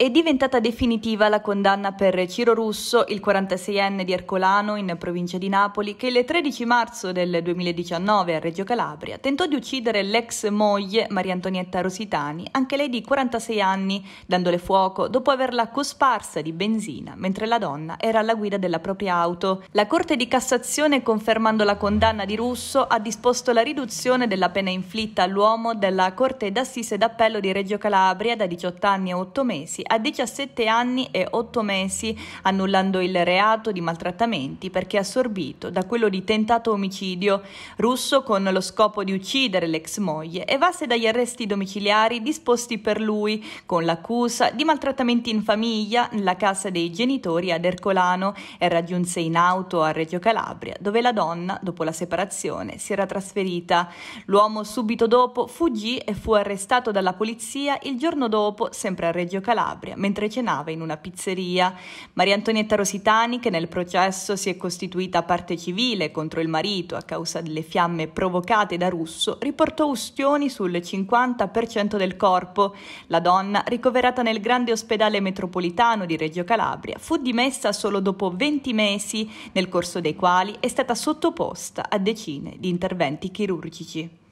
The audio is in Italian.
È diventata definitiva la condanna per Ciro Russo, il 46enne di Ercolano in provincia di Napoli, che il 13 marzo del 2019 a Reggio Calabria tentò di uccidere l'ex moglie Maria Antonietta Rositani, anche lei di 46 anni, dandole fuoco dopo averla cosparsa di benzina mentre la donna era alla guida della propria auto. La Corte di Cassazione, confermando la condanna di Russo, ha disposto la riduzione della pena inflitta all'uomo dalla Corte d'Assise d'Appello di Reggio Calabria da 18 anni a 8 mesi a 17 anni e 8 mesi, annullando il reato di maltrattamenti perché assorbito da quello di tentato omicidio russo con lo scopo di uccidere l'ex moglie evase dagli arresti domiciliari disposti per lui con l'accusa di maltrattamenti in famiglia nella casa dei genitori ad Ercolano e raggiunse in auto a Reggio Calabria dove la donna, dopo la separazione, si era trasferita. L'uomo subito dopo fuggì e fu arrestato dalla polizia il giorno dopo, sempre a Reggio Calabria Calabria, mentre cenava in una pizzeria. Maria Antonietta Rositani, che nel processo si è costituita parte civile contro il marito a causa delle fiamme provocate da Russo, riportò ustioni sul 50% del corpo. La donna, ricoverata nel grande ospedale metropolitano di Reggio Calabria, fu dimessa solo dopo 20 mesi, nel corso dei quali è stata sottoposta a decine di interventi chirurgici.